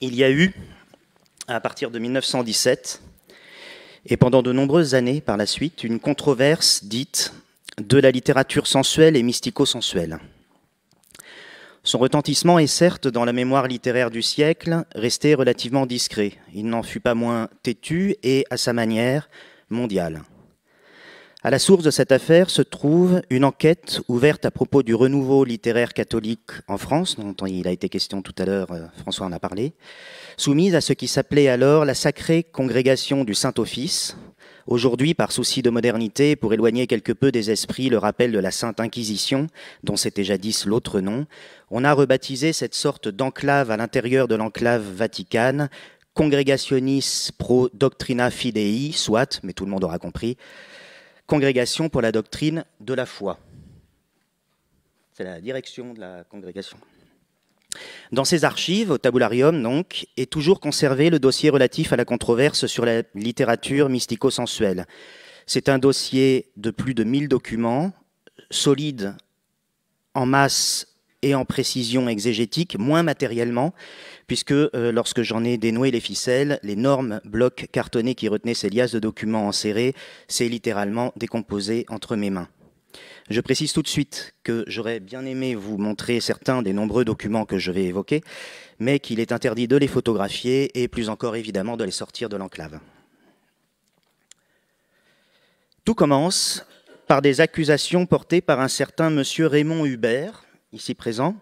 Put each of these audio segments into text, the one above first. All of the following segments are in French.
il y a eu, à partir de 1917, et pendant de nombreuses années par la suite, une controverse dite de la littérature sensuelle et mystico-sensuelle. Son retentissement est certes dans la mémoire littéraire du siècle resté relativement discret. Il n'en fut pas moins têtu et, à sa manière, mondial. À la source de cette affaire se trouve une enquête ouverte à propos du renouveau littéraire catholique en France, dont il a été question tout à l'heure, euh, François en a parlé, soumise à ce qui s'appelait alors la sacrée congrégation du Saint-Office. Aujourd'hui, par souci de modernité, pour éloigner quelque peu des esprits le rappel de la Sainte Inquisition, dont c'était jadis l'autre nom, on a rebaptisé cette sorte d'enclave à l'intérieur de l'enclave vaticane, Congregationis pro doctrina fidei, soit, mais tout le monde aura compris, Congrégation pour la doctrine de la foi. C'est la direction de la congrégation. Dans ses archives, au tabularium donc, est toujours conservé le dossier relatif à la controverse sur la littérature mystico-sensuelle. C'est un dossier de plus de 1000 documents, solide en masse et en précision exégétique, moins matériellement, puisque euh, lorsque j'en ai dénoué les ficelles, l'énorme bloc cartonné qui retenait ces liasses de documents enserrés s'est littéralement décomposé entre mes mains. Je précise tout de suite que j'aurais bien aimé vous montrer certains des nombreux documents que je vais évoquer, mais qu'il est interdit de les photographier et plus encore évidemment de les sortir de l'enclave. Tout commence par des accusations portées par un certain monsieur Raymond Hubert, ici présent,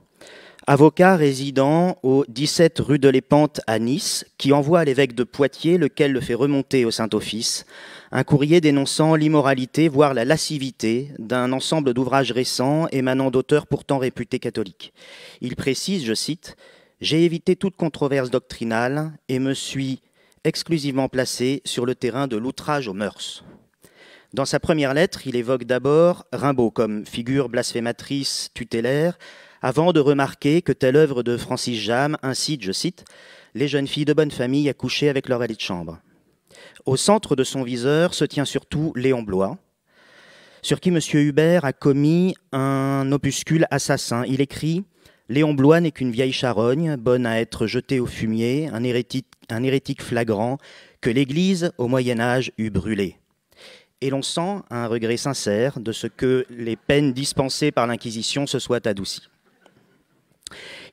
avocat résident au 17 rue de l'Épente à Nice, qui envoie à l'évêque de Poitiers, lequel le fait remonter au Saint-Office, un courrier dénonçant l'immoralité, voire la lascivité, d'un ensemble d'ouvrages récents émanant d'auteurs pourtant réputés catholiques. Il précise, je cite, J'ai évité toute controverse doctrinale et me suis exclusivement placé sur le terrain de l'outrage aux mœurs. Dans sa première lettre, il évoque d'abord Rimbaud comme figure blasphématrice tutélaire, avant de remarquer que telle œuvre de Francis Jam incite, je cite, les jeunes filles de bonne famille à coucher avec leur valet de chambre. Au centre de son viseur se tient surtout Léon Blois, sur qui M. Hubert a commis un opuscule assassin. Il écrit Léon Blois n'est qu'une vieille charogne, bonne à être jetée au fumier, un hérétique, un hérétique flagrant que l'Église, au Moyen Âge, eut brûlé. Et l'on sent un regret sincère de ce que les peines dispensées par l'Inquisition se soient adoucies.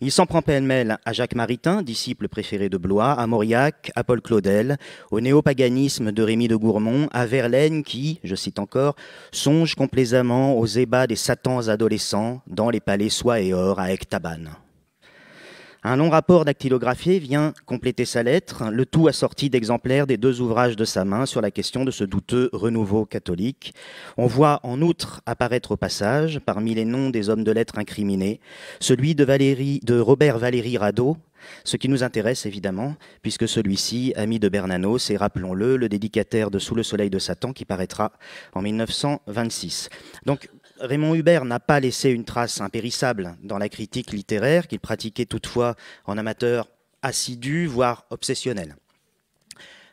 Il s'en prend pêle à Jacques Maritain, disciple préféré de Blois, à Mauriac, à Paul Claudel, au néopaganisme de Rémy de Gourmont, à Verlaine qui, je cite encore, songe complaisamment aux ébats des satans adolescents dans les palais soie et or à Ectaban ». Un long rapport dactylographié vient compléter sa lettre, le tout assorti d'exemplaires des deux ouvrages de sa main sur la question de ce douteux renouveau catholique. On voit en outre apparaître au passage, parmi les noms des hommes de lettres incriminés, celui de, Valérie, de Robert Valéry Radeau, ce qui nous intéresse évidemment, puisque celui-ci, ami de Bernanos, et rappelons-le, le dédicataire de Sous le soleil de Satan qui paraîtra en 1926. Donc Raymond Hubert n'a pas laissé une trace impérissable dans la critique littéraire qu'il pratiquait toutefois en amateur assidu, voire obsessionnel.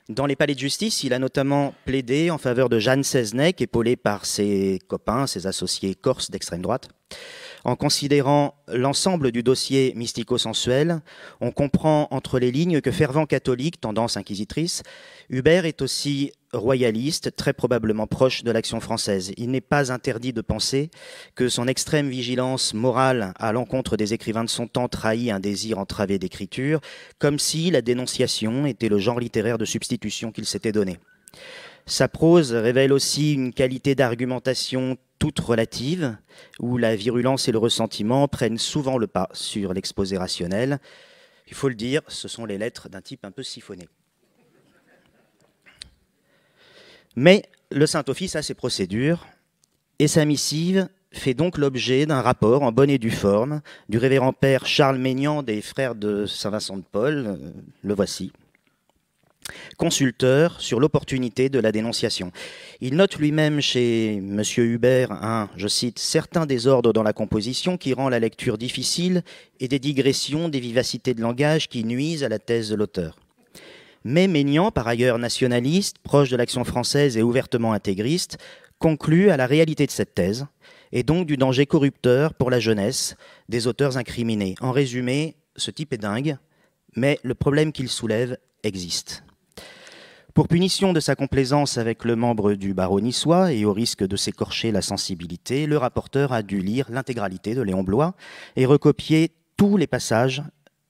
Dans les palais de justice, il a notamment plaidé en faveur de Jeanne Seznec, épaulée par ses copains, ses associés corses d'extrême droite. En considérant l'ensemble du dossier mystico-sensuel, on comprend entre les lignes que fervent catholique, tendance inquisitrice, Hubert est aussi royaliste, très probablement proche de l'action française. Il n'est pas interdit de penser que son extrême vigilance morale à l'encontre des écrivains de son temps trahit un désir entravé d'écriture, comme si la dénonciation était le genre littéraire de substitution qu'il s'était donné. Sa prose révèle aussi une qualité d'argumentation toutes relatives, où la virulence et le ressentiment prennent souvent le pas sur l'exposé rationnel. Il faut le dire, ce sont les lettres d'un type un peu siphonné. Mais le Saint-Office a ses procédures, et sa missive fait donc l'objet d'un rapport en bonne et due forme du révérend père Charles Maignan des frères de Saint-Vincent de Paul. Euh, le voici consulteur sur l'opportunité de la dénonciation. Il note lui-même chez M. Hubert un, je cite, certain désordre dans la composition qui rend la lecture difficile et des digressions, des vivacités de langage qui nuisent à la thèse de l'auteur. Mais Maignan, par ailleurs nationaliste, proche de l'action française et ouvertement intégriste, conclut à la réalité de cette thèse et donc du danger corrupteur pour la jeunesse des auteurs incriminés. En résumé, ce type est dingue, mais le problème qu'il soulève existe. Pour punition de sa complaisance avec le membre du baron niçois et au risque de s'écorcher la sensibilité, le rapporteur a dû lire l'intégralité de Léon Blois et recopier tous les passages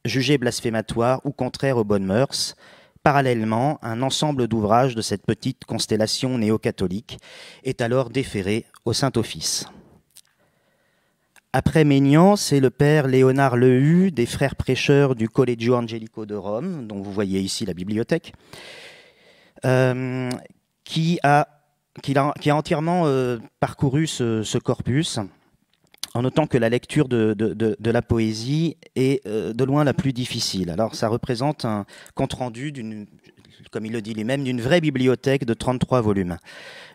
jugés blasphématoires ou contraires aux bonnes mœurs, Parallèlement, un ensemble d'ouvrages de cette petite constellation néo-catholique est alors déféré au Saint-Office. Après Maignan, c'est le père Léonard Lehu des frères prêcheurs du Collegio Angelico de Rome, dont vous voyez ici la bibliothèque, euh, qui a, qui, qui, a, entièrement euh, parcouru ce, corpus en notant que la lecture de, la poésie est euh, de loin la plus difficile. Alors ça représente un compte-rendu d'une comme il le dit lui-même, d'une vraie bibliothèque de 33 volumes.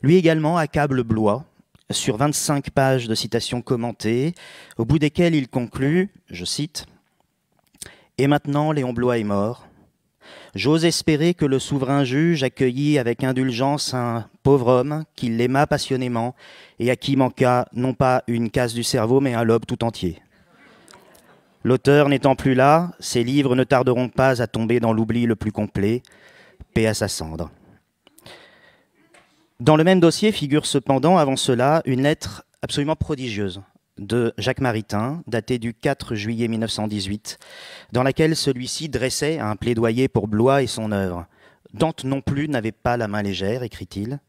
Lui également accable Blois sur 25 pages de citations commentées, au bout desquelles il conclut, je cite, Et maintenant Léon Blois est mort, J'ose espérer que le souverain juge accueillit avec indulgence un pauvre homme qui l'aima passionnément et à qui manqua non pas une case du cerveau mais un lobe tout entier. L'auteur n'étant plus là, ses livres ne tarderont pas à tomber dans l'oubli le plus complet, paix à sa cendre. Dans le même dossier figure cependant, avant cela, une lettre absolument prodigieuse de Jacques Maritain, daté du 4 juillet 1918, dans laquelle celui-ci dressait un plaidoyer pour Blois et son œuvre. Dante non plus n'avait pas la main légère, écrit-il.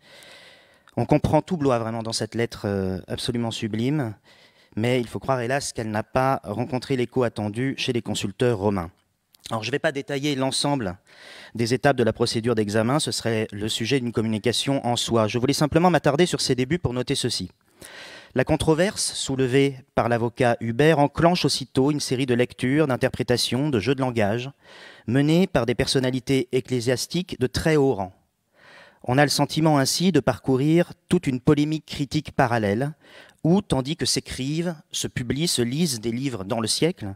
On comprend tout Blois vraiment dans cette lettre euh, absolument sublime, mais il faut croire hélas qu'elle n'a pas rencontré l'écho attendu chez les consulteurs romains. Alors je ne vais pas détailler l'ensemble des étapes de la procédure d'examen, ce serait le sujet d'une communication en soi. Je voulais simplement m'attarder sur ces débuts pour noter ceci. La controverse soulevée par l'avocat Hubert enclenche aussitôt une série de lectures, d'interprétations, de jeux de langage, menés par des personnalités ecclésiastiques de très haut rang. On a le sentiment ainsi de parcourir toute une polémique critique parallèle, où, tandis que s'écrivent, se publient, se lisent des livres dans le siècle,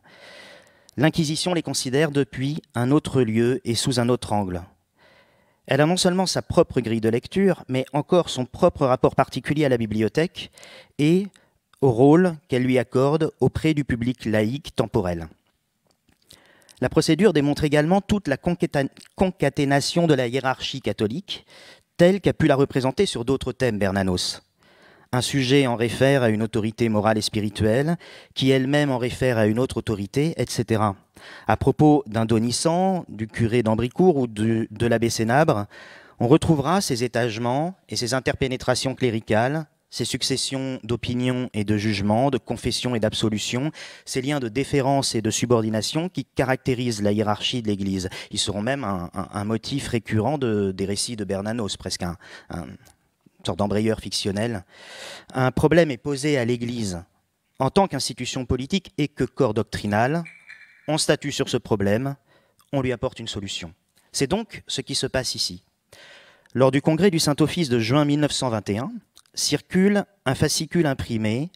l'Inquisition les considère depuis un autre lieu et sous un autre angle. Elle a non seulement sa propre grille de lecture, mais encore son propre rapport particulier à la bibliothèque et au rôle qu'elle lui accorde auprès du public laïque temporel. La procédure démontre également toute la concaténation de la hiérarchie catholique, telle qu'a pu la représenter sur d'autres thèmes Bernanos. Un sujet en réfère à une autorité morale et spirituelle, qui elle-même en réfère à une autre autorité, etc. À propos d'un donissant, du curé d'Ambricourt ou de, l'abbé Sénabre, on retrouvera ces étagements et ces interpénétrations cléricales, ces successions d'opinions et de jugements, de confessions et d'absolutions, ces liens de déférence et de subordination qui caractérisent la hiérarchie de l'Église. Ils seront même un, motif récurrent des récits de Bernanos, presque un d'embrayeur fictionnel, un problème est posé à l'Église. En tant qu'institution politique et que corps doctrinal, on statue sur ce problème, on lui apporte une solution. C'est donc ce qui se passe ici. Lors du congrès du Saint-Office de juin 1921, circule un fascicule imprimé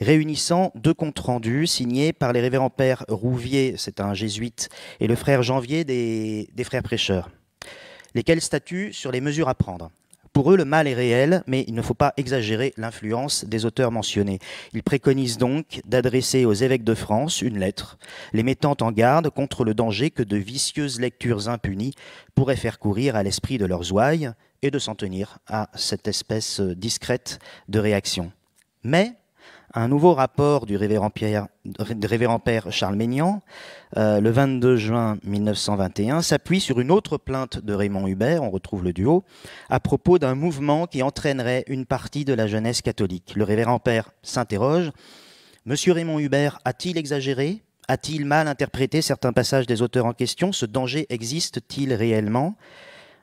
réunissant deux comptes rendus signés par les révérends pères Rouvier, c'est un jésuite, et le frère Janvier des frères prêcheurs, lesquels statuent sur les mesures à prendre. Pour eux, le mal est réel, mais il ne faut pas exagérer l'influence des auteurs mentionnés. Ils préconisent donc d'adresser aux évêques de France une lettre, les mettant en garde contre le danger que de vicieuses lectures impunies pourraient faire courir à l'esprit de leurs ouailles et de s'en tenir à cette espèce discrète de réaction. Mais un nouveau rapport du révérend, père Charles Maignan, euh, le 22 juin 1921, s'appuie sur une autre plainte de Raymond Hubert, on retrouve le duo, à propos d'un mouvement qui entraînerait une partie de la jeunesse catholique. Le révérend père s'interroge. Monsieur Raymond Hubert a-t-il exagéré A-t-il mal interprété certains passages des auteurs en question Ce danger existe-t-il réellement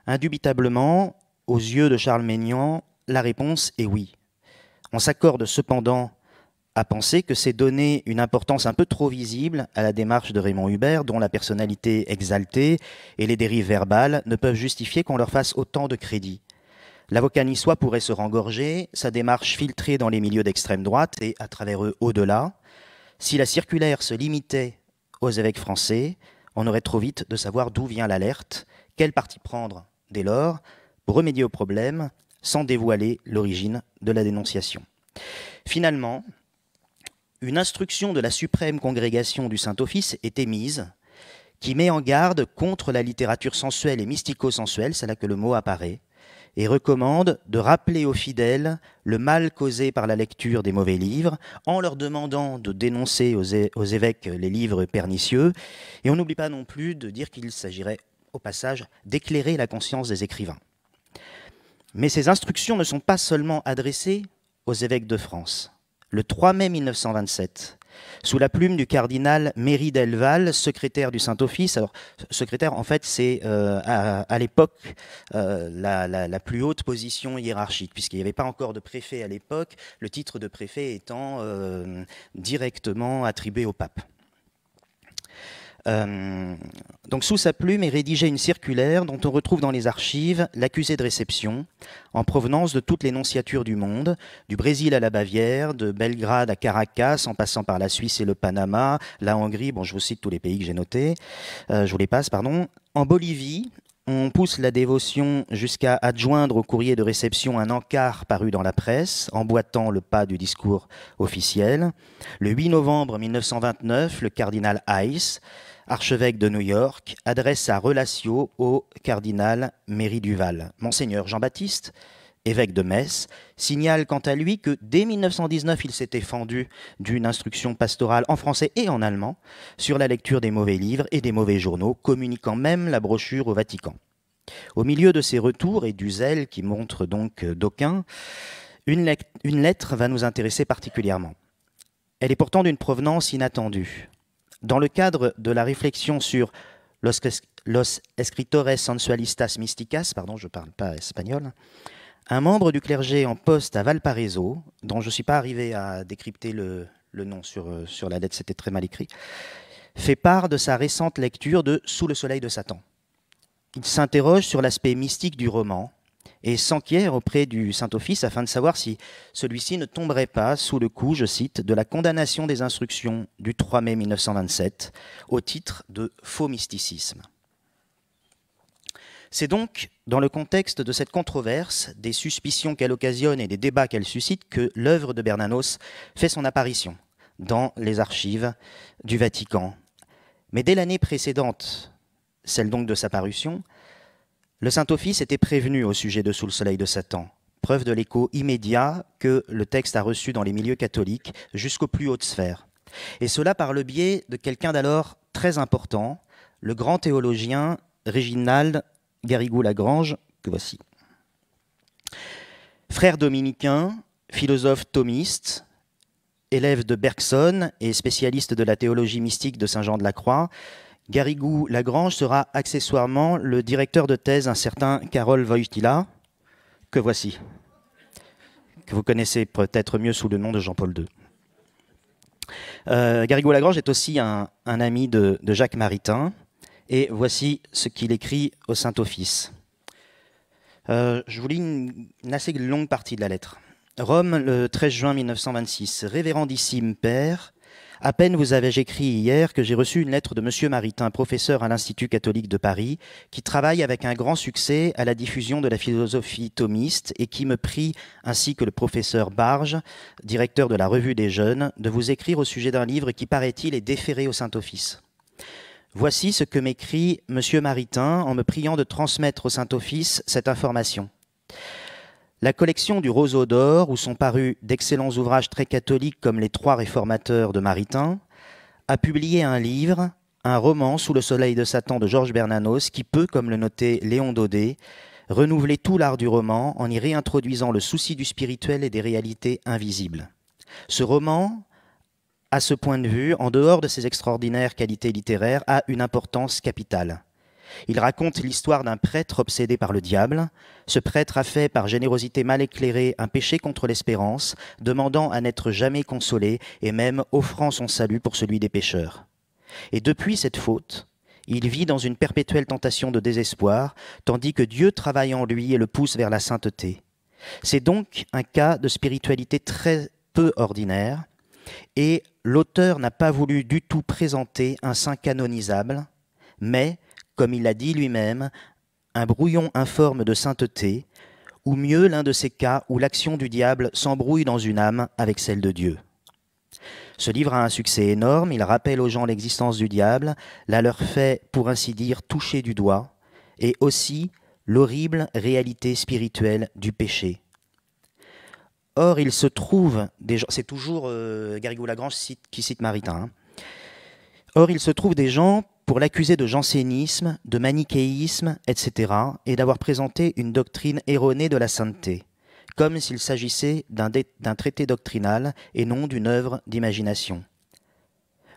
Indubitablement, aux yeux de Charles Maignan, la réponse est oui. On s'accorde cependant à penser que c'est donner une importance un peu trop visible à la démarche de Raymond Hubert, dont la personnalité exaltée et les dérives verbales ne peuvent justifier qu'on leur fasse autant de crédit. L'avocat niçois pourrait se rengorger, sa démarche filtrée dans les milieux d'extrême droite et à travers eux au-delà. Si la circulaire se limitait aux évêques français, on aurait trop vite de savoir d'où vient l'alerte, quel parti prendre dès lors pour remédier au problème sans dévoiler l'origine de la dénonciation. Finalement, une instruction de la suprême congrégation du Saint-Office est émise, qui met en garde contre la littérature sensuelle et mystico-sensuelle, c'est là que le mot apparaît, et recommande de rappeler aux fidèles le mal causé par la lecture des mauvais livres, en leur demandant de dénoncer aux, évêques les livres pernicieux, et on n'oublie pas non plus de dire qu'il s'agirait au passage d'éclairer la conscience des écrivains. Mais ces instructions ne sont pas seulement adressées aux évêques de France le 3 mai 1927, sous la plume du cardinal Méry Delval, secrétaire du Saint-Office. Alors, secrétaire, en fait, c'est euh, à, l'époque euh, la, plus haute position hiérarchique, puisqu'il n'y avait pas encore de préfet à l'époque, le titre de préfet étant euh, directement attribué au pape. Euh, donc sous sa plume est rédigée une circulaire dont on retrouve dans les archives l'accusé de réception, en provenance de toutes les nonciatures du monde, du Brésil à la Bavière, de Belgrade à Caracas, en passant par la Suisse et le Panama, la Hongrie, bon je vous cite tous les pays que j'ai notés, euh, je vous les passe, pardon. En Bolivie, on pousse la dévotion jusqu'à adjoindre au courrier de réception un encart paru dans la presse, emboîtant le pas du discours officiel. Le 8 novembre 1929, le cardinal Heiss archevêque de New York, adresse sa relation au cardinal Méry Duval. Monseigneur Jean-Baptiste, évêque de Metz, signale quant à lui que dès 1919, il s'était fendu d'une instruction pastorale en français et en allemand sur la lecture des mauvais livres et des mauvais journaux, communiquant même la brochure au Vatican. Au milieu de ces retours et du zèle qui montre donc d'aucuns, une lettre va nous intéresser particulièrement. Elle est pourtant d'une provenance inattendue. Dans le cadre de la réflexion sur Los, Escritores Sensualistas Mysticas, pardon, je parle pas espagnol, un membre du clergé en poste à Valparaiso, dont je ne suis pas arrivé à décrypter le, nom sur, euh, sur la lettre, c'était très mal écrit, fait part de sa récente lecture de Sous le soleil de Satan. Il s'interroge sur l'aspect mystique du roman, et s'enquiert auprès du Saint-Office afin de savoir si celui-ci ne tomberait pas sous le coup, je cite, de la condamnation des instructions du 3 mai 1927 au titre de faux mysticisme. C'est donc dans le contexte de cette controverse, des suspicions qu'elle occasionne et des débats qu'elle suscite que l'œuvre de Bernanos fait son apparition dans les archives du Vatican. Mais dès l'année précédente, celle donc de sa parution, le Saint-Office était prévenu au sujet de Sous le soleil de Satan, preuve de l'écho immédiat que le texte a reçu dans les milieux catholiques jusqu'aux plus hautes sphères. Et cela par le biais de quelqu'un d'alors très important, le grand théologien Réginald Garrigou-Lagrange, que voici. Frère dominicain, philosophe thomiste, élève de Bergson et spécialiste de la théologie mystique de Saint Jean de la Croix, Garigou Lagrange sera accessoirement le directeur de thèse, d'un certain Carole Wojtyla, que voici, que vous connaissez peut-être mieux sous le nom de Jean-Paul II. Euh, Lagrange est aussi un, ami de, Jacques Maritain, et voici ce qu'il écrit au Saint-Office. Euh, je vous lis une, assez longue partie de la lettre. Rome, le 13 juin 1926. Révérendissime Père, à peine vous avais-je écrit hier que j'ai reçu une lettre de M. Maritain, professeur à l'Institut catholique de Paris, qui travaille avec un grand succès à la diffusion de la philosophie thomiste et qui me prie, ainsi que le professeur Barge, directeur de la Revue des Jeunes, de vous écrire au sujet d'un livre qui, paraît-il, est déféré au Saint-Office. Voici ce que m'écrit M. Maritain en me priant de transmettre au Saint-Office cette information. La collection du Roseau d'Or, où sont parus d'excellents ouvrages très catholiques comme Les Trois Réformateurs de Maritain, a publié un livre, un roman Sous le soleil de Satan de Georges Bernanos, qui peut, comme le notait Léon Daudet, renouveler tout l'art du roman en y réintroduisant le souci du spirituel et des réalités invisibles. Ce roman, à ce point de vue, en dehors de ses extraordinaires qualités littéraires, a une importance capitale. Il raconte l'histoire d'un prêtre obsédé par le diable. Ce prêtre a fait, par générosité mal éclairée, un péché contre l'espérance, demandant à n'être jamais consolé et même offrant son salut pour celui des pécheurs. Et depuis cette faute, il vit dans une perpétuelle tentation de désespoir, tandis que Dieu travaille en lui et le pousse vers la sainteté. C'est donc un cas de spiritualité très peu ordinaire, et l'auteur n'a pas voulu du tout présenter un saint canonisable, mais comme il l'a dit lui-même, un brouillon informe de sainteté, ou mieux l'un de ces cas où l'action du diable s'embrouille dans une âme avec celle de Dieu. Ce livre a un succès énorme, il rappelle aux gens l'existence du diable, la leur fait, pour ainsi dire, toucher du doigt, et aussi l'horrible réalité spirituelle du péché. Or, il se trouve, des gens... c'est toujours euh, Garrigou-Lagrange qui cite Maritain, hein. or il se trouve des gens pour l'accuser de jansénisme, de manichéisme, etc., et d'avoir présenté une doctrine erronée de la sainteté, comme s'il s'agissait d'un traité doctrinal et non d'une œuvre d'imagination.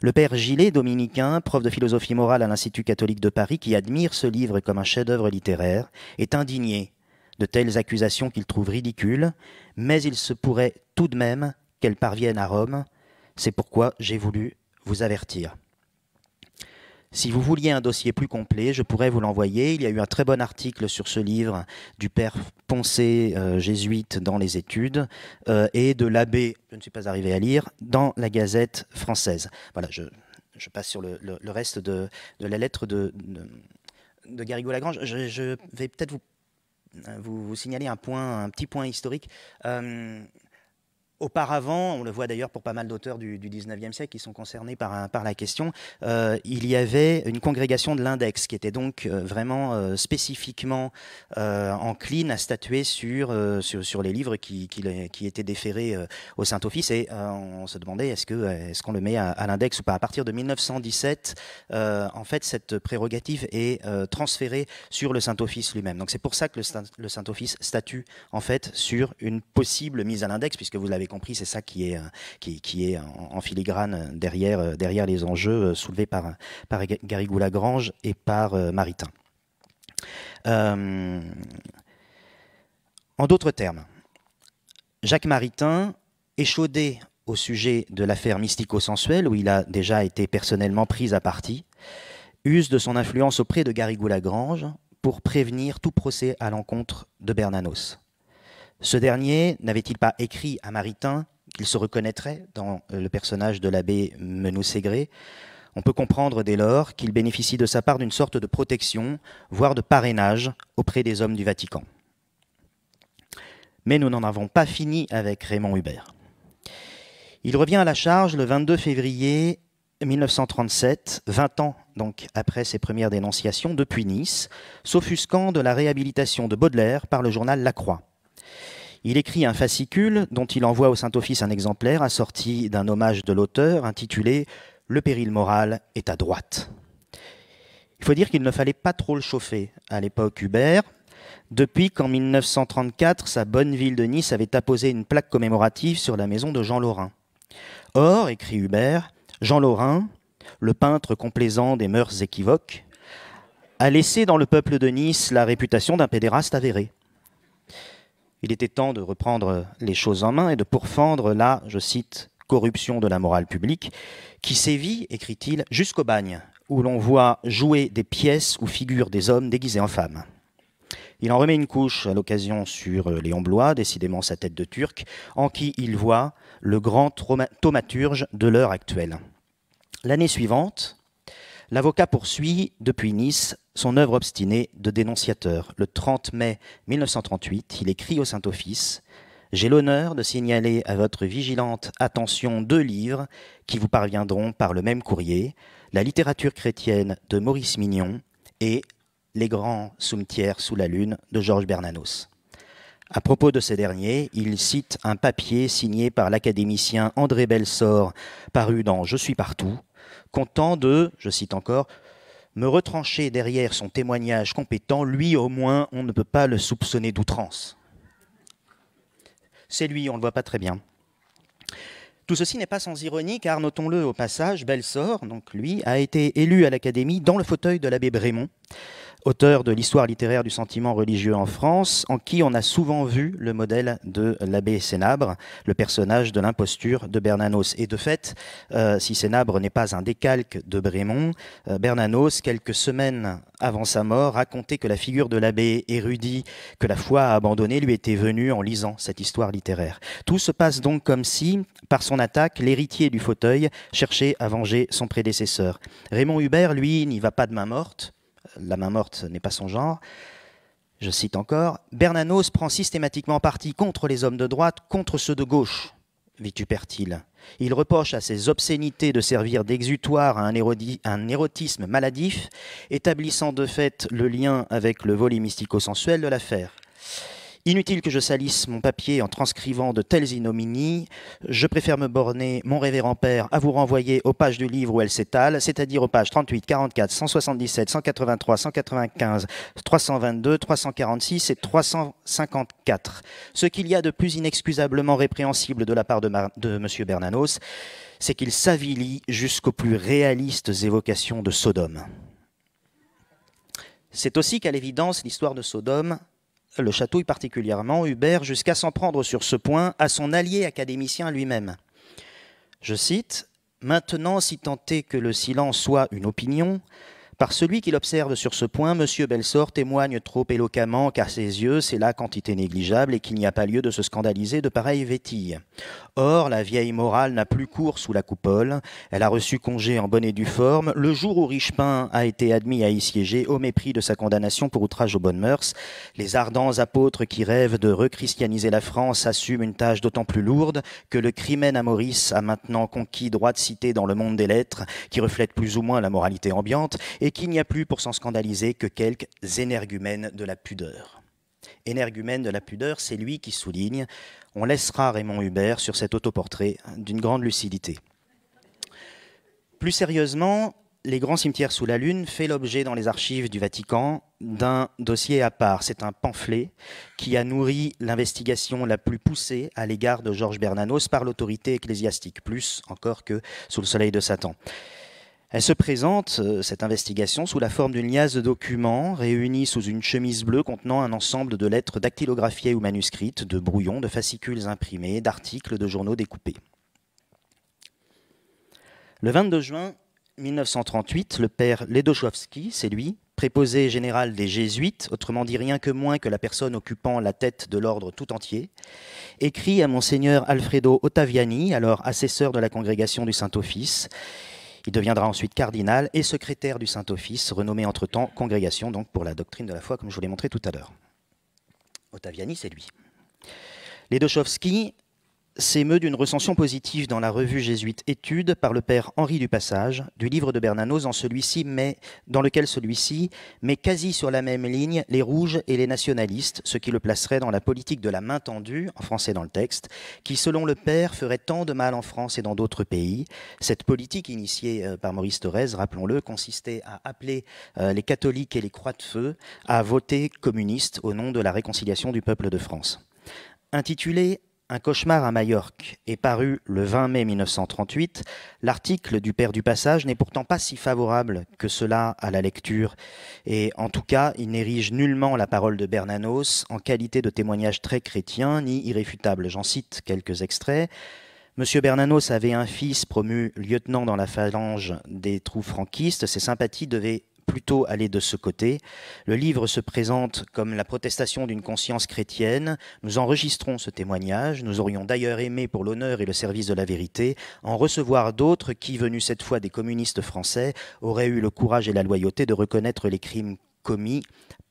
Le père Gillet, dominicain, prof de philosophie morale à l'Institut catholique de Paris, qui admire ce livre comme un chef-d'œuvre littéraire, est indigné de telles accusations qu'il trouve ridicules, mais il se pourrait tout de même qu'elles parviennent à Rome. C'est pourquoi j'ai voulu vous avertir. Si vous vouliez un dossier plus complet, je pourrais vous l'envoyer. Il y a eu un très bon article sur ce livre du père Poncé, euh, jésuite, dans les études, euh, et de l'abbé, je ne suis pas arrivé à lire, dans la Gazette française. Voilà, je, passe sur le, reste de, la lettre de, de, lagrange Je, vais peut-être euh, vous, vous, signaler un, point, un petit point historique. Auparavant, on le voit d'ailleurs pour pas mal d'auteurs du, XIXe 19e siècle qui sont concernés par, euh, la question, euh, il y avait une congrégation de l'index qui était donc euh, vraiment spécifiquement encline à statuer sur, les livres qui, étaient déférés au Saint-Office et on se demandait est-ce qu'on le met à, l'index ou pas. À partir de 1917, en fait, cette prérogative est transférée sur le Saint-Office lui-même. Donc c'est pour ça que le, le Saint-Office statue en fait sur une possible mise à l'index puisque vous l'avez compris, c'est ça qui est, euh, qui, est en, filigrane euh, derrière, euh, derrière les enjeux soulevés par, par Gary lagrange et par Maritain. en d'autres termes, Jacques Maritain, échaudé au sujet de l'affaire mystico-sensuelle, où il a déjà été personnellement pris à partie, use de son influence auprès de garigou lagrange pour prévenir tout procès à l'encontre de Bernanos. Ce dernier n'avait-il pas écrit à Maritain qu'il se reconnaîtrait dans euh, le personnage de l'abbé Menou-Ségré On peut comprendre dès lors qu'il bénéficie de sa part d'une sorte de protection, voire de parrainage, auprès des hommes du Vatican. Mais nous n'en avons pas fini avec Raymond Hubert. Il revient à la charge le 22 février 1937, 20 ans donc après ses premières dénonciations depuis Nice, s'offusquant de la réhabilitation de Baudelaire par le journal La Croix. Il écrit un fascicule dont il envoie au Saint-Office un exemplaire assorti d'un hommage de l'auteur intitulé Le péril moral est à droite. Il faut dire qu'il ne fallait pas trop le chauffer à l'époque Hubert, depuis qu'en 1934, sa bonne ville de Nice avait apposé une plaque commémorative sur la maison de Jean Lorrain. Or, écrit Hubert, Jean Lorrain, le peintre complaisant des mœurs équivoques, a laissé dans le peuple de Nice la réputation d'un pédéraste avéré. Il était temps de reprendre les choses en main et de pourfendre la, je cite, corruption de la morale publique, qui sévit, écrit-il, jusqu'au bagne, où l'on voit jouer des pièces ou figures des hommes déguisés en femmes. Il en remet une couche à l'occasion sur Léon Blois, décidément sa tête de turc, en qui il voit le grand thaumaturge de l'heure actuelle. L'année suivante, l'avocat poursuit depuis Nice son œuvre obstinée de dénonciateur. Le 30 mai 1938, il écrit au Saint-Office J'ai l'honneur de signaler à votre vigilante attention deux livres qui vous parviendront par le même courrier La littérature chrétienne de Maurice Mignon et Les grands soumetières sous la lune de Georges Bernanos. À propos de ces derniers, il cite un papier signé par l'académicien André Belsor, paru dans Je suis partout, comptant de, je cite encore, me retrancher derrière son témoignage compétent, lui au moins, on ne peut pas le soupçonner d'outrance. C'est lui, on ne le voit pas très bien. Tout ceci n'est pas sans ironie, car notons-le au passage, Belsor, donc lui, a été élu à l'Académie dans le fauteuil de l'abbé Brémond, auteur de l'histoire littéraire du sentiment religieux en France, en qui on a souvent vu le modèle de l'abbé Sénabre, le personnage de l'imposture de Bernanos. Et de fait, euh, si Sénabre n'est pas un décalque de Brémond, euh, Bernanos, quelques semaines avant sa mort, racontait que la figure de l'abbé érudit que la foi a abandonné lui était venue en lisant cette histoire littéraire. Tout se passe donc comme si, par son attaque, l'héritier du fauteuil cherchait à venger son prédécesseur. Raymond Hubert, lui, n'y va pas de main morte. La main morte n'est pas son genre. Je cite encore, Bernanos prend systématiquement parti contre les hommes de droite, contre ceux de gauche, vitupère il Il reproche à ses obscénités de servir d'exutoire à un, un, érotisme maladif, établissant de fait le lien avec le volet mystico-sensuel de l'affaire. Inutile que je salisse mon papier en transcrivant de telles innominies. Je préfère me borner, mon révérend père, à vous renvoyer aux pages du livre où elles s'étalent, c'est-à-dire aux pages 38, 44, 177, 183, 195, 322, 346 et 354. Ce qu'il y a de plus inexcusablement répréhensible de la part de, de M. Bernanos, c'est qu'il s'avilie jusqu'aux plus réalistes évocations de Sodome. C'est aussi qu'à l'évidence, l'histoire de Sodome le chatouille particulièrement, Hubert, jusqu'à s'en prendre sur ce point à son allié académicien lui-même. Je cite Maintenant, si tant est que le silence soit une opinion, par celui qui l'observe sur ce point, M. Belsort témoigne trop éloquemment qu'à ses yeux, c'est la quantité négligeable et qu'il n'y a pas lieu de se scandaliser de pareilles vétilles. Or, la vieille morale n'a plus cours sous la coupole. Elle a reçu congé en bonne et due forme le jour où Richepin a été admis à y siéger au mépris de sa condamnation pour outrage aux bonnes mœurs. Les ardents apôtres qui rêvent de rechristianiser la France assument une tâche d'autant plus lourde que le crimen à Maurice a maintenant conquis droit de cité dans le monde des lettres, qui reflète plus ou moins la moralité ambiante et et qu'il n'y a plus pour s'en scandaliser que quelques énergumènes de la pudeur. Énergumène de la pudeur, c'est lui qui souligne On laissera Raymond Hubert sur cet autoportrait d'une grande lucidité. Plus sérieusement, Les Grands Cimetières sous la Lune fait l'objet dans les archives du Vatican d'un dossier à part. C'est un pamphlet qui a nourri l'investigation la plus poussée à l'égard de Georges Bernanos par l'autorité ecclésiastique, plus encore que sous le soleil de Satan. Elle se présente, euh, cette investigation, sous la forme d'une liasse de documents réunis sous une chemise bleue contenant un ensemble de lettres dactylographiées ou manuscrites, de brouillons, de fascicules imprimés, d'articles, de journaux découpés. Le 22 juin 1938, le père Ledochowski, c'est lui, préposé général des Jésuites, autrement dit rien que moins que la personne occupant la tête de l'ordre tout entier, écrit à monseigneur Alfredo Ottaviani, alors assesseur de la congrégation du Saint-Office, il deviendra ensuite cardinal et secrétaire du Saint-Office, renommé entre-temps congrégation donc pour la doctrine de la foi, comme je vous l'ai montré tout à l'heure. Ottaviani, c'est lui. Les s'émeut d'une recension positive dans la revue jésuite Études par le père Henri du Passage du livre de Bernanos en celui-ci mais dans lequel celui-ci met quasi sur la même ligne les rouges et les nationalistes, ce qui le placerait dans la politique de la main tendue en français dans le texte, qui selon le père ferait tant de mal en France et dans d'autres pays. Cette politique initiée euh, par Maurice Thorez, rappelons-le, consistait à appeler euh, les catholiques et les croix de feu à voter communiste au nom de la réconciliation du peuple de France. Intitulé un cauchemar à Majorque est paru le 20 mai 1938. L'article du Père du Passage n'est pourtant pas si favorable que cela à la lecture. Et en tout cas, il n'érige nullement la parole de Bernanos en qualité de témoignage très chrétien ni irréfutable. J'en cite quelques extraits. Monsieur Bernanos avait un fils promu lieutenant dans la phalange des trous franquistes. Ses sympathies devaient plutôt aller de ce côté. Le livre se présente comme la protestation d'une conscience chrétienne. Nous enregistrons ce témoignage. Nous aurions d'ailleurs aimé, pour l'honneur et le service de la vérité, en recevoir d'autres qui, venus cette fois des communistes français, auraient eu le courage et la loyauté de reconnaître les crimes commis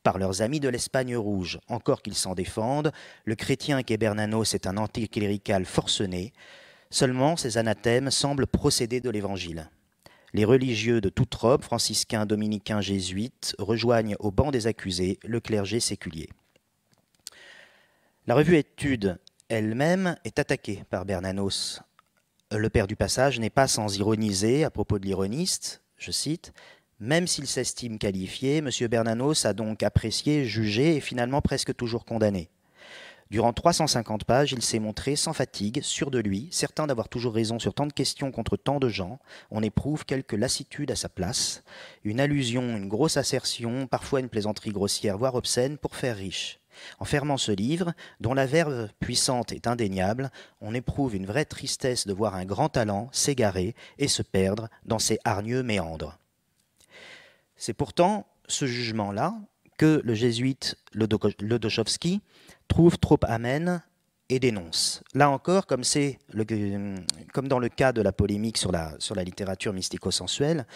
par leurs amis de l'Espagne rouge, encore qu'ils s'en défendent. Le chrétien qu'est Bernanos est un anticlérical forcené. Seulement, ces anathèmes semblent procéder de l'Évangile. Les religieux de toute robe, franciscains, dominicains, jésuites, rejoignent au banc des accusés le clergé séculier. La revue Études elle-même est attaquée par Bernanos. Le père du passage n'est pas sans ironiser à propos de l'ironiste, je cite, Même s'il s'estime qualifié, M. Bernanos a donc apprécié, jugé et finalement presque toujours condamné. Durant 350 pages, il s'est montré sans fatigue, sûr de lui, certain d'avoir toujours raison sur tant de questions contre tant de gens. On éprouve quelque lassitude à sa place. Une allusion, une grosse assertion, parfois une plaisanterie grossière, voire obscène, pour faire riche. En fermant ce livre, dont la verve puissante est indéniable, on éprouve une vraie tristesse de voir un grand talent s'égarer et se perdre dans ces hargneux méandres. C'est pourtant ce jugement-là, que le jésuite Lodochowski trouve trop amène et dénonce. Là encore, comme, comme, dans le cas de la polémique sur la, sur la littérature mystico-sensuelle,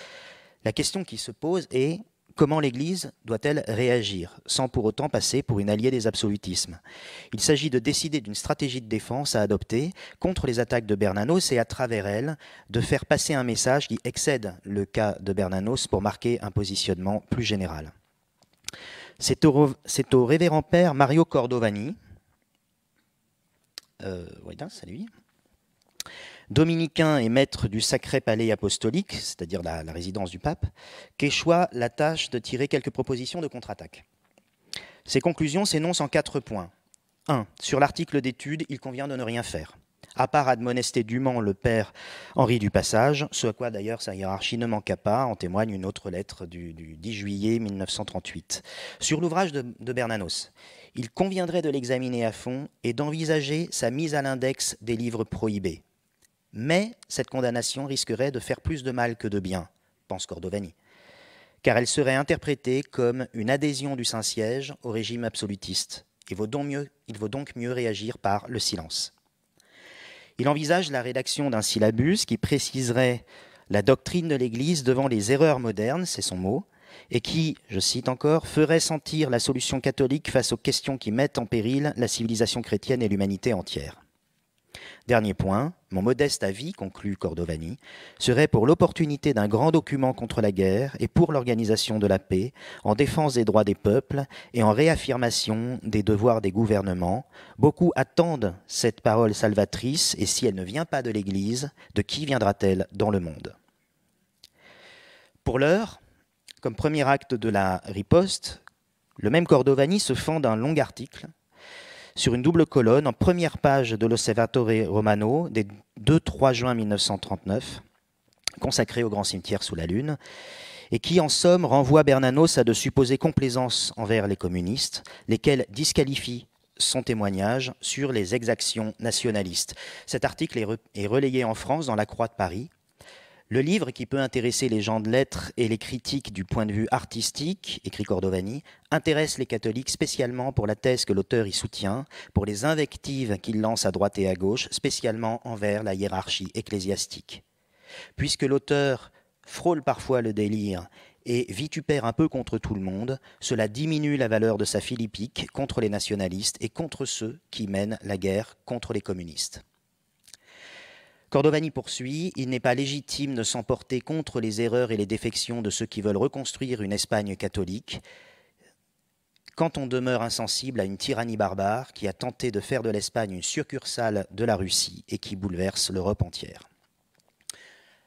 la question qui se pose est comment l'Église doit-elle réagir, sans pour autant passer pour une alliée des absolutismes Il s'agit de décider d'une stratégie de défense à adopter contre les attaques de Bernanos et à travers elle de faire passer un message qui excède le cas de Bernanos pour marquer un positionnement plus général. C'est au, révérend père Mario Cordovani. Euh, Dominicain et maître du Sacré Palais Apostolique, c'est-à-dire la, la, résidence du pape, qu'échoua la tâche de tirer quelques propositions de contre-attaque. Ses conclusions s'énoncent en quatre points. 1. Sur l'article d'étude, il convient de ne rien faire à part admonester dûment le père Henri du Passage, ce à quoi d'ailleurs sa hiérarchie ne manqua pas, en témoigne une autre lettre du, 10 juillet 1938. Sur l'ouvrage de, Bernanos, il conviendrait de l'examiner à fond et d'envisager sa mise à l'index des livres prohibés. Mais cette condamnation risquerait de faire plus de mal que de bien, pense Cordovani, car elle serait interprétée comme une adhésion du Saint-Siège au régime absolutiste. et il vaut donc mieux réagir par le silence. Il envisage la rédaction d'un syllabus qui préciserait la doctrine de l'Église devant les erreurs modernes, c'est son mot, et qui, je cite encore, ferait sentir la solution catholique face aux questions qui mettent en péril la civilisation chrétienne et l'humanité entière. Dernier point, mon modeste avis, conclut Cordovani, serait pour l'opportunité d'un grand document contre la guerre et pour l'organisation de la paix, en défense des droits des peuples et en réaffirmation des devoirs des gouvernements. Beaucoup attendent cette parole salvatrice et si elle ne vient pas de l'Église, de qui viendra-t-elle dans le monde Pour l'heure, comme premier acte de la riposte, le même Cordovani se fend d'un long article sur une double colonne en première page de l'Osservatore Romano des 2-3 juin 1939, consacré au grand cimetière sous la Lune, et qui en somme renvoie Bernanos à de supposées complaisances envers les communistes, lesquels disqualifient son témoignage sur les exactions nationalistes. Cet article est relayé en France dans la Croix de Paris le livre qui peut intéresser les gens de lettres et les critiques du point de vue artistique, écrit Cordovani, intéresse les catholiques spécialement pour la thèse que l'auteur y soutient, pour les invectives qu'il lance à droite et à gauche, spécialement envers la hiérarchie ecclésiastique. Puisque l'auteur frôle parfois le délire et vitupère un peu contre tout le monde, cela diminue la valeur de sa philippique contre les nationalistes et contre ceux qui mènent la guerre contre les communistes. Cordovani poursuit Il n'est pas légitime de s'emporter contre les erreurs et les défections de ceux qui veulent reconstruire une Espagne catholique. Quand on demeure insensible à une tyrannie barbare qui a tenté de faire de l'Espagne une succursale de la Russie et qui bouleverse l'Europe entière.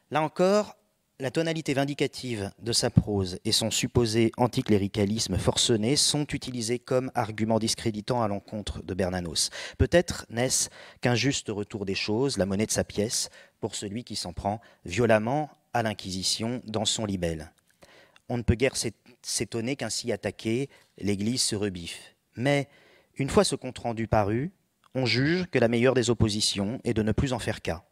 Là encore, la tonalité vindicative de sa prose et son supposé anticléricalisme forcené sont utilisés comme arguments discréditants à l'encontre de Bernanos. Peut-être n'est-ce qu'un juste retour des choses, la monnaie de sa pièce, pour celui qui s'en prend violemment à l'Inquisition dans son libelle. On ne peut guère s'étonner qu'ainsi attaqué, l'Église se rebiffe. Mais, une fois ce compte-rendu paru, on juge que la meilleure des oppositions est de ne plus en faire cas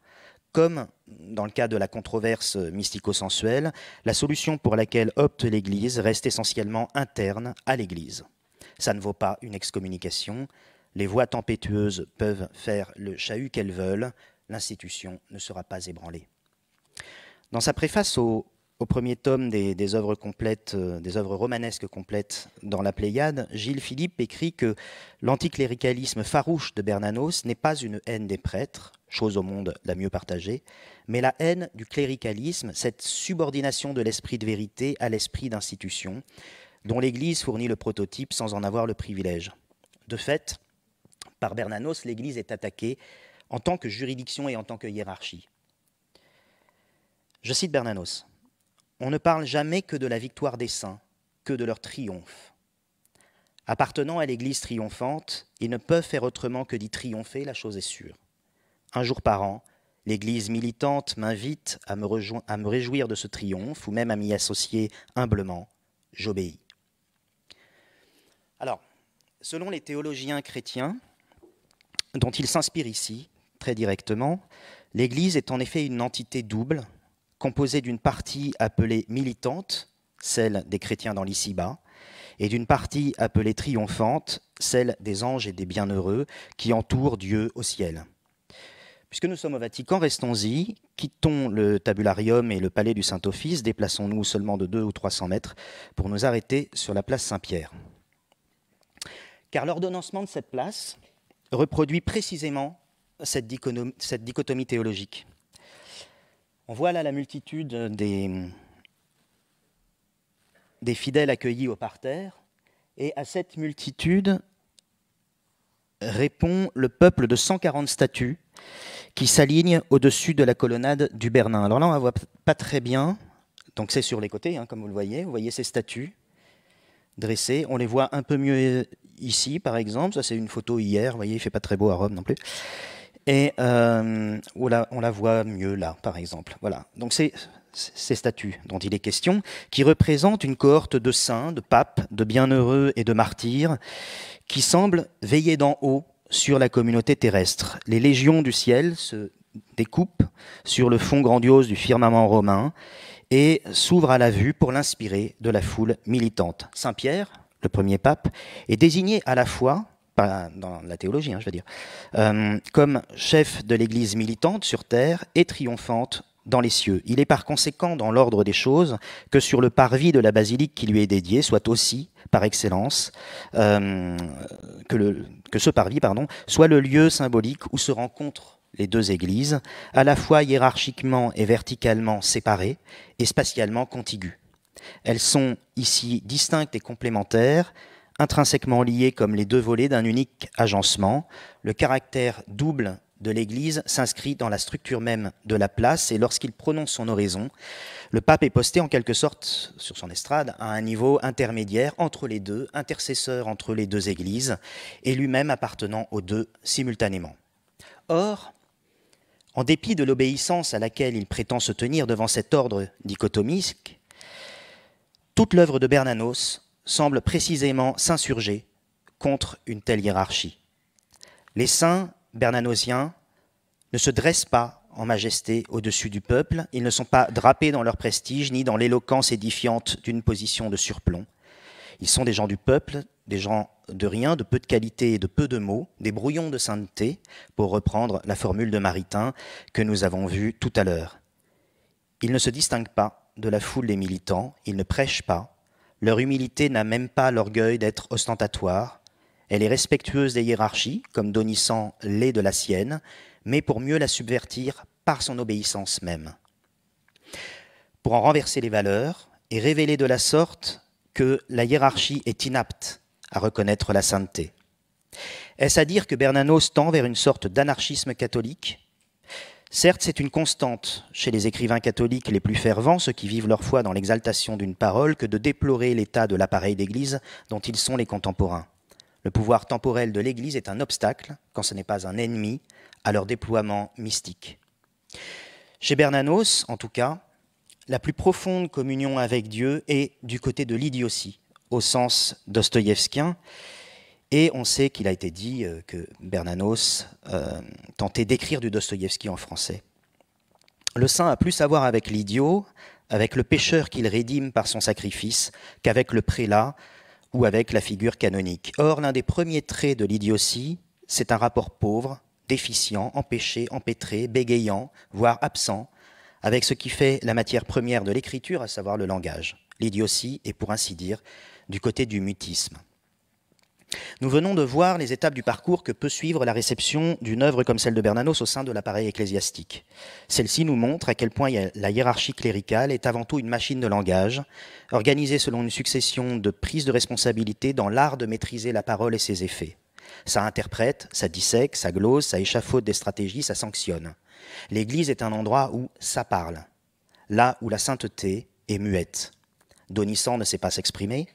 comme dans le cas de la controverse mystico-sensuelle, la solution pour laquelle opte l'Église reste essentiellement interne à l'Église. Ça ne vaut pas une excommunication. Les voix tempétueuses peuvent faire le chahut qu'elles veulent. L'institution ne sera pas ébranlée. Dans sa préface au au premier tome des, œuvres complètes, euh, des œuvres romanesques complètes dans la Pléiade, Gilles Philippe écrit que l'anticléricalisme farouche de Bernanos n'est pas une haine des prêtres, chose au monde la mieux partagée, mais la haine du cléricalisme, cette subordination de l'esprit de vérité à l'esprit d'institution, dont l'Église fournit le prototype sans en avoir le privilège. De fait, par Bernanos, l'Église est attaquée en tant que juridiction et en tant que hiérarchie. Je cite Bernanos on ne parle jamais que de la victoire des saints, que de leur triomphe. Appartenant à l'Église triomphante, ils ne peuvent faire autrement que d'y triompher, la chose est sûre. Un jour par an, l'Église militante m'invite à, me réjouir de ce triomphe, ou même à m'y associer humblement. J'obéis. Alors, selon les théologiens chrétiens, dont il s'inspire ici, très directement, l'Église est en effet une entité double, composée d'une partie appelée militante, celle des chrétiens dans l'ici-bas, et d'une partie appelée triomphante, celle des anges et des bienheureux, qui entourent Dieu au ciel. Puisque nous sommes au Vatican, restons-y, quittons le tabularium et le palais du Saint-Office, déplaçons-nous seulement de deux ou 300 mètres pour nous arrêter sur la place Saint-Pierre. Car l'ordonnancement de cette place reproduit précisément cette dichotomie théologique. On voit là la multitude des, fidèles accueillis au parterre, et à cette multitude répond le peuple de 140 statues qui s'alignent au-dessus de la colonnade du Bernin. Alors là, on ne voit pas très bien, donc c'est sur les côtés, hein, comme vous le voyez, vous voyez ces statues dressées, on les voit un peu mieux ici, par exemple, ça c'est une photo hier, vous voyez, il ne fait pas très beau à Rome non plus. Et euh, on, la, on, la, voit mieux là, par exemple. Voilà. Donc c'est ces statues dont il est question, qui représentent une cohorte de saints, de papes, de bienheureux et de martyrs, qui semblent veiller d'en haut sur la communauté terrestre. Les légions du ciel se découpent sur le fond grandiose du firmament romain et s'ouvrent à la vue pour l'inspirer de la foule militante. Saint Pierre, le premier pape, est désigné à la fois dans la théologie, hein, je veux dire, euh, comme chef de l'Église militante sur terre et triomphante dans les cieux. Il est par conséquent dans l'ordre des choses que sur le parvis de la basilique qui lui est dédiée soit aussi, par excellence, euh, que, que ce parvis pardon, soit le lieu symbolique où se rencontrent les deux églises, à la fois hiérarchiquement et verticalement séparées et spatialement contiguës. Elles sont ici distinctes et complémentaires, intrinsèquement liés comme les deux volets d'un unique agencement. Le caractère double de l'Église s'inscrit dans la structure même de la place et lorsqu'il prononce son oraison, le pape est posté en quelque sorte sur son estrade à un niveau intermédiaire entre les deux, intercesseur entre les deux Églises et lui-même appartenant aux deux simultanément. Or, en dépit de l'obéissance à laquelle il prétend se tenir devant cet ordre dichotomique, toute l'œuvre de Bernanos semble précisément s'insurger contre une telle hiérarchie. Les saints bernanosiens ne se dressent pas en majesté au-dessus du peuple, ils ne sont pas drapés dans leur prestige ni dans l'éloquence édifiante d'une position de surplomb. Ils sont des gens du peuple, des gens de rien, de peu de qualité et de peu de mots, des brouillons de sainteté, pour reprendre la formule de Maritain que nous avons vue tout à l'heure. Ils ne se distinguent pas de la foule des militants, ils ne prêchent pas, leur humilité n'a même pas l'orgueil d'être ostentatoire. Elle est respectueuse des hiérarchies, comme Donissant l'est de la sienne, mais pour mieux la subvertir par son obéissance même. Pour en renverser les valeurs et révéler de la sorte que la hiérarchie est inapte à reconnaître la sainteté. Est-ce à dire que Bernanos tend vers une sorte d'anarchisme catholique Certes, c'est une constante chez les écrivains catholiques les plus fervents, ceux qui vivent leur foi dans l'exaltation d'une parole, que de déplorer l'état de l'appareil d'Église dont ils sont les contemporains. Le pouvoir temporel de l'Église est un obstacle, quand ce n'est pas un ennemi, à leur déploiement mystique. Chez Bernanos, en tout cas, la plus profonde communion avec Dieu est du côté de l'idiotie, au sens dostoïevskien, et on sait qu'il a été dit euh, que Bernanos euh, tentait d'écrire du Dostoïevski en français. Le saint a plus à voir avec l'idiot, avec le pécheur qu'il rédime par son sacrifice, qu'avec le prélat ou avec la figure canonique. Or, l'un des premiers traits de l'idiotie, c'est un rapport pauvre, déficient, empêché, empêtré, bégayant, voire absent, avec ce qui fait la matière première de l'écriture, à savoir le langage. L'idiotie est, pour ainsi dire, du côté du mutisme. Nous venons de voir les étapes du parcours que peut suivre la réception d'une œuvre comme celle de Bernanos au sein de l'appareil ecclésiastique. Celle-ci nous montre à quel point la hiérarchie cléricale est avant tout une machine de langage, organisée selon une succession de prises de responsabilité dans l'art de maîtriser la parole et ses effets. Ça interprète, ça dissèque, ça glose, ça échafaude des stratégies, ça sanctionne. L'Église est un endroit où ça parle, là où la sainteté est muette. Donissant ne sait pas s'exprimer,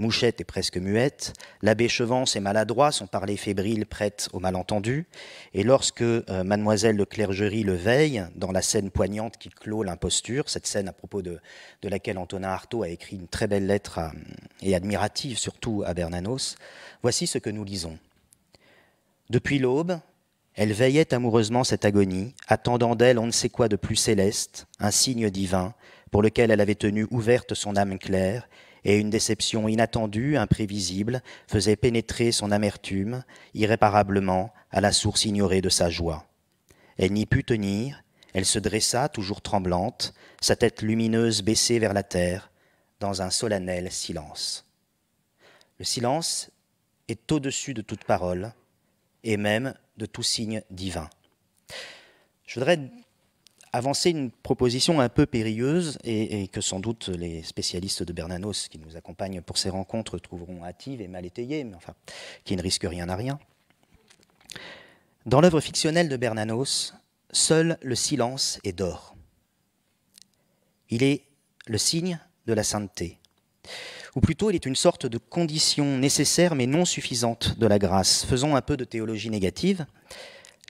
Mouchette est presque muette, l'abbé Chevance est maladroit, son parler fébriles, prête au malentendu, et lorsque euh, mademoiselle de Clergerie le veille, dans la scène poignante qui clôt l'imposture, cette scène à propos de, de, laquelle Antonin Artaud a écrit une très belle lettre et admirative surtout à Bernanos, voici ce que nous lisons. Depuis l'aube, elle veillait amoureusement cette agonie, attendant d'elle on ne sait quoi de plus céleste, un signe divin, pour lequel elle avait tenu ouverte son âme claire, et une déception inattendue, imprévisible, faisait pénétrer son amertume, irréparablement, à la source ignorée de sa joie. Elle n'y put tenir, elle se dressa, toujours tremblante, sa tête lumineuse baissée vers la terre, dans un solennel silence. Le silence est au-dessus de toute parole, et même de tout signe divin. Je voudrais avancer une proposition un peu périlleuse et, que sans doute les spécialistes de Bernanos qui nous accompagnent pour ces rencontres trouveront hâtive et mal étayée, mais enfin, qui ne risque rien à rien. Dans l'œuvre fictionnelle de Bernanos, seul le silence est d'or. Il est le signe de la sainteté. Ou plutôt, il est une sorte de condition nécessaire mais non suffisante de la grâce. Faisons un peu de théologie négative.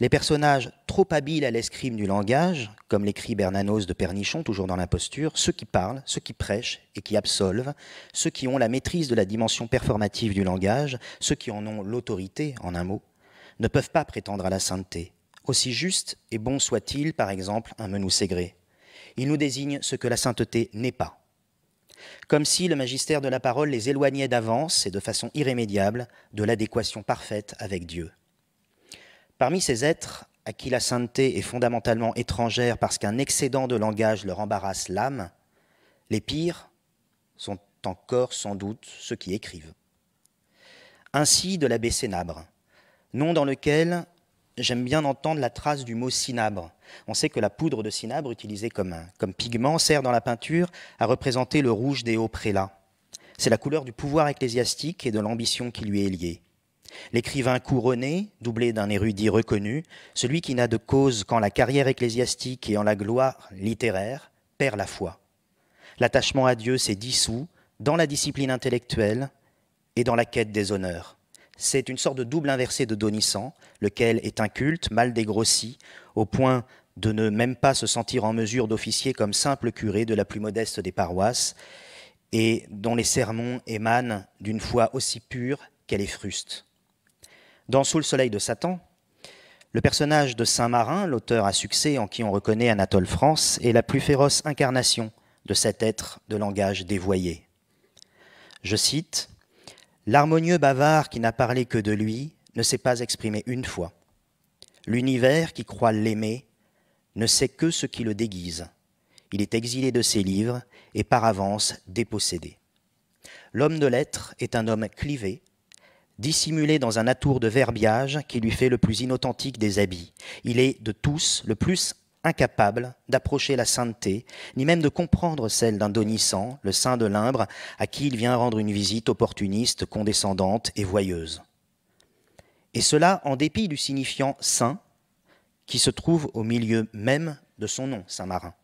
Les personnages trop habiles à l'escrime du langage, comme l'écrit Bernanos de Pernichon, toujours dans la posture, ceux qui parlent, ceux qui prêchent et qui absolvent, ceux qui ont la maîtrise de la dimension performative du langage, ceux qui en ont l'autorité, en un mot, ne peuvent pas prétendre à la sainteté, aussi juste et bon soit-il, par exemple, un menou ségré. Il nous désigne ce que la sainteté n'est pas. Comme si le magistère de la parole les éloignait d'avance et de façon irrémédiable de l'adéquation parfaite avec Dieu. Parmi ces êtres à qui la sainteté est fondamentalement étrangère parce qu'un excédent de langage leur embarrasse l'âme, les pires sont encore sans doute ceux qui écrivent. Ainsi de l'abbé Cénabre, nom dans lequel j'aime bien entendre la trace du mot cinabre. On sait que la poudre de cinabre, utilisée comme, comme pigment, sert dans la peinture à représenter le rouge des hauts prélats. C'est la couleur du pouvoir ecclésiastique et de l'ambition qui lui est liée. L'écrivain couronné, doublé d'un érudit reconnu, celui qui n'a de cause qu'en la carrière ecclésiastique et en la gloire littéraire, perd la foi. L'attachement à Dieu s'est dissous dans la discipline intellectuelle et dans la quête des honneurs. C'est une sorte de double inversé de Donissant, lequel est un culte mal dégrossi, au point de ne même pas se sentir en mesure d'officier comme simple curé de la plus modeste des paroisses, et dont les sermons émanent d'une foi aussi pure qu'elle est fruste. Dans Sous le soleil de Satan, le personnage de Saint-Marin, l'auteur à succès en qui on reconnaît Anatole France, est la plus féroce incarnation de cet être de langage dévoyé. Je cite L'harmonieux bavard qui n'a parlé que de lui ne s'est pas exprimé une fois. L'univers qui croit l'aimer ne sait que ce qui le déguise. Il est exilé de ses livres et par avance dépossédé. L'homme de lettres est un homme clivé, dissimulé dans un atour de verbiage qui lui fait le plus inauthentique des habits. Il est de tous le plus incapable d'approcher la sainteté, ni même de comprendre celle d'un donissant, le saint de Limbre, à qui il vient rendre une visite opportuniste, condescendante et voyeuse. Et cela en dépit du signifiant saint qui se trouve au milieu même de son nom, Saint Marin.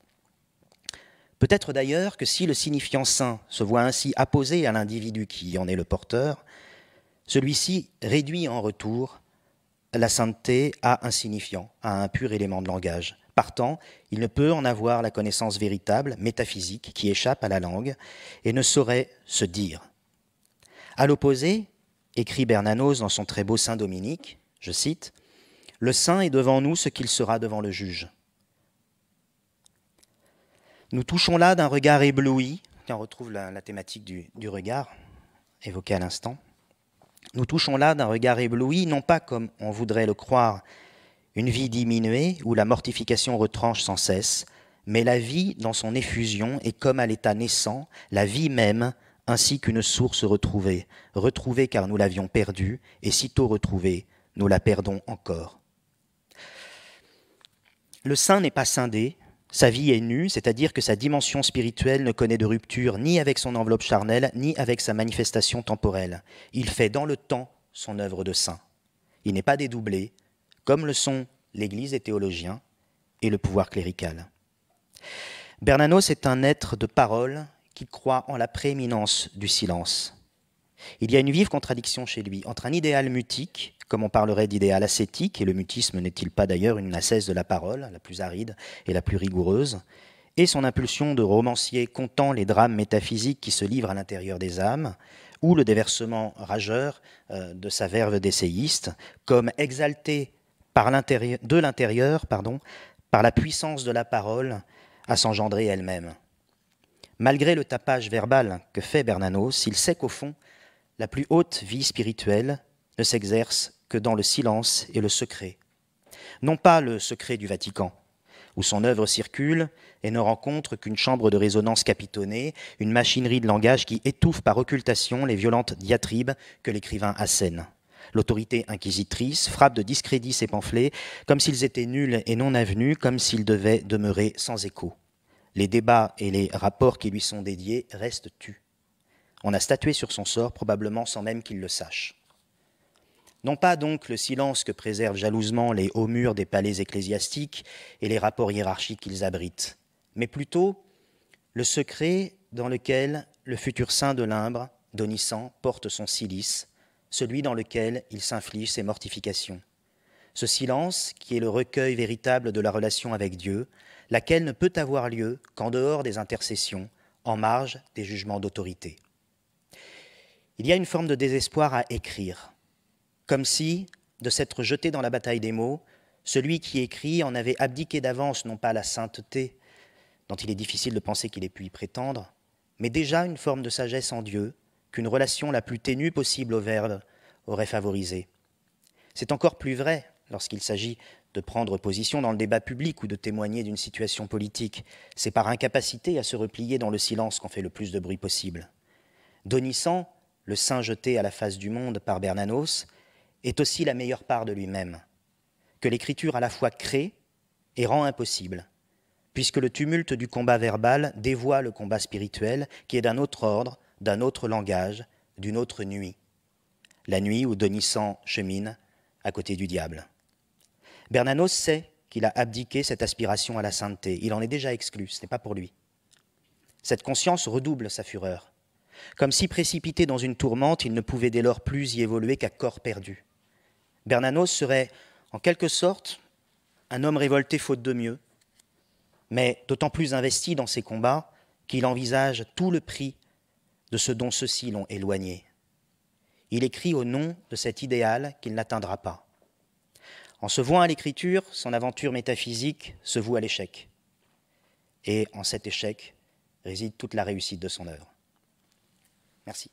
Peut-être d'ailleurs que si le signifiant saint se voit ainsi apposé à l'individu qui en est le porteur, celui-ci réduit en retour la sainteté à un signifiant, à un pur élément de langage. Partant, il ne peut en avoir la connaissance véritable, métaphysique, qui échappe à la langue, et ne saurait se dire. À l'opposé, écrit Bernanos dans son très beau Saint Dominique, je cite, Le saint est devant nous ce qu'il sera devant le juge. Nous touchons là d'un regard ébloui, on retrouve la, thématique du, du regard évoquée à l'instant, nous touchons là d'un regard ébloui, non pas comme on voudrait le croire, une vie diminuée où la mortification retranche sans cesse, mais la vie dans son effusion et comme à l'état naissant, la vie même, ainsi qu'une source retrouvée, retrouvée car nous l'avions perdue, et sitôt retrouvée, nous la perdons encore. Le saint n'est pas scindé, sa vie est nue, c'est-à-dire que sa dimension spirituelle ne connaît de rupture ni avec son enveloppe charnelle, ni avec sa manifestation temporelle. Il fait dans le temps son œuvre de saint. Il n'est pas dédoublé, comme le sont l'Église et théologiens et le pouvoir clérical. Bernanos est un être de parole qui croit en la prééminence du silence. Il y a une vive contradiction chez lui entre un idéal mutique, comme on parlerait d'idéal ascétique, et le mutisme n'est-il pas d'ailleurs une ascèse de la parole, la plus aride et la plus rigoureuse, et son impulsion de romancier comptant les drames métaphysiques qui se livrent à l'intérieur des âmes, ou le déversement rageur euh, de sa verve d'essayiste, comme exalté par de l'intérieur pardon, par la puissance de la parole à s'engendrer elle-même. Malgré le tapage verbal que fait Bernanos, il sait qu'au fond, la plus haute vie spirituelle ne s'exerce dans le silence et le secret. Non pas le secret du Vatican, où son œuvre circule et ne rencontre qu'une chambre de résonance capitonnée, une machinerie de langage qui étouffe par occultation les violentes diatribes que l'écrivain assène. L'autorité inquisitrice frappe de discrédit ses pamphlets comme s'ils étaient nuls et non avenus, comme s'ils devaient demeurer sans écho. Les débats et les rapports qui lui sont dédiés restent tus. On a statué sur son sort probablement sans même qu'il le sache. Non pas donc le silence que préservent jalousement les hauts murs des palais ecclésiastiques et les rapports hiérarchiques qu'ils abritent, mais plutôt le secret dans lequel le futur saint de l'Imbre, Donissant porte son cilice, celui dans lequel il s'inflige ses mortifications. Ce silence, qui est le recueil véritable de la relation avec Dieu, laquelle ne peut avoir lieu qu'en dehors des intercessions, en marge des jugements d'autorité. Il y a une forme de désespoir à écrire, comme si, de s'être jeté dans la bataille des mots, celui qui écrit en avait abdiqué d'avance non pas la sainteté, dont il est difficile de penser qu'il ait pu y prétendre, mais déjà une forme de sagesse en Dieu qu'une relation la plus ténue possible au Verbe aurait favorisée. C'est encore plus vrai lorsqu'il s'agit de prendre position dans le débat public ou de témoigner d'une situation politique. C'est par incapacité à se replier dans le silence qu'on fait le plus de bruit possible. Donissant, le saint jeté à la face du monde par Bernanos, est aussi la meilleure part de lui-même, que l'écriture à la fois crée et rend impossible, puisque le tumulte du combat verbal dévoie le combat spirituel qui est d'un autre ordre, d'un autre langage, d'une autre nuit, la nuit où Donissant chemine à côté du diable. Bernanos sait qu'il a abdiqué cette aspiration à la sainteté, il en est déjà exclu, ce n'est pas pour lui. Cette conscience redouble sa fureur. Comme si précipité dans une tourmente, il ne pouvait dès lors plus y évoluer qu'à corps perdu. Bernanos serait en quelque sorte un homme révolté faute de mieux, mais d'autant plus investi dans ses combats qu'il envisage tout le prix de ce dont ceux-ci l'ont éloigné. Il écrit au nom de cet idéal qu'il n'atteindra pas. En se vouant à l'écriture, son aventure métaphysique se voue à l'échec. Et en cet échec réside toute la réussite de son œuvre. Merci.